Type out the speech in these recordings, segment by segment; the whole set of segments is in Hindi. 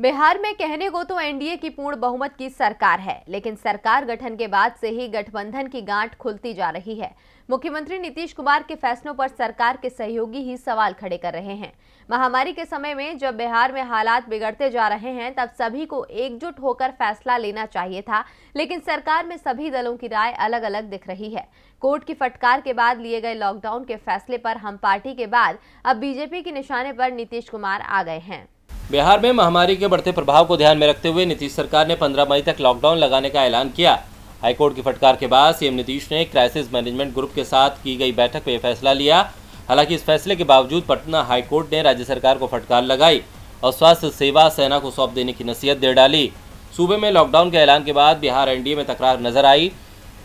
बिहार में कहने को तो एनडीए की पूर्ण बहुमत की सरकार है लेकिन सरकार गठन के बाद से ही गठबंधन की गांठ खुलती जा रही है मुख्यमंत्री नीतीश कुमार के फैसलों पर सरकार के सहयोगी ही सवाल खड़े कर रहे हैं महामारी के समय में जब बिहार में हालात बिगड़ते जा रहे हैं तब सभी को एकजुट होकर फैसला लेना चाहिए था लेकिन सरकार में सभी दलों की राय अलग अलग दिख रही है कोर्ट की फटकार के बाद लिए गए लॉकडाउन के फैसले पर हम पार्टी के बाद अब बीजेपी के निशाने पर नीतीश कुमार आ गए हैं बिहार में महामारी के बढ़ते प्रभाव को ध्यान में रखते हुए नीतीश सरकार ने 15 मई तक लॉकडाउन लगाने का ऐलान किया हाईकोर्ट की फटकार के बाद सीएम नीतीश ने क्राइसिस मैनेजमेंट ग्रुप के साथ की गई बैठक में फैसला लिया हालांकि इस फैसले के बावजूद पटना हाईकोर्ट ने राज्य सरकार को फटकार लगाई और स्वास्थ्य सेवा सेना को सौंप देने की नसीहत दे डाली सूबे में लॉकडाउन के ऐलान के बाद बिहार एनडीए में तकरार नजर आई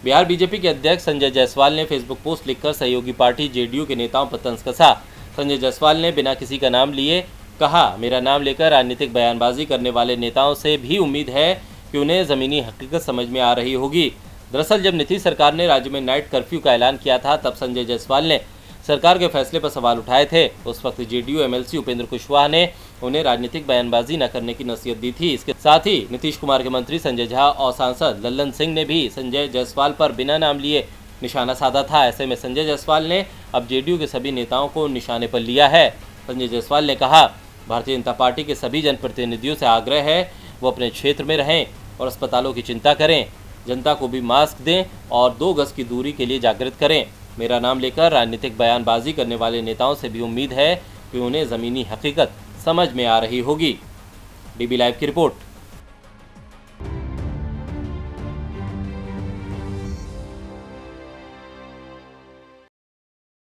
बिहार बीजेपी के अध्यक्ष संजय जायसवाल ने फेसबुक पोस्ट लिखकर सहयोगी पार्टी जेडीयू के नेताओं पर तंज कसा संजय जायसवाल ने बिना किसी का नाम लिए कहा मेरा नाम लेकर राजनीतिक बयानबाजी करने वाले नेताओं से भी उम्मीद है कि उन्हें ज़मीनी हकीकत समझ में आ रही होगी दरअसल जब नीतीश सरकार ने राज्य में नाइट कर्फ्यू का ऐलान किया था तब संजय जायसवाल ने सरकार के फैसले पर सवाल उठाए थे उस वक्त जेडीयू एमएलसी उपेंद्र कुशवाहा ने उन्हें राजनीतिक बयानबाजी न करने की नसीहत दी थी इसके साथ ही नीतीश कुमार के मंत्री संजय झा और सांसद लल्लन सिंह ने भी संजय जायसवाल पर बिना नाम लिए निशाना साधा था ऐसे में संजय जायसवाल ने अब जेडीयू के सभी नेताओं को निशाने पर लिया है संजय जायसवाल ने कहा भारतीय जनता पार्टी के सभी जनप्रतिनिधियों से आग्रह है वो अपने क्षेत्र में रहें और अस्पतालों की चिंता करें जनता को भी मास्क दें और दो गज की दूरी के लिए जागृत करें मेरा नाम लेकर राजनीतिक बयानबाजी करने वाले नेताओं से भी उम्मीद है कि उन्हें ज़मीनी हकीकत समझ में आ रही होगी डीबी लाइव की रिपोर्ट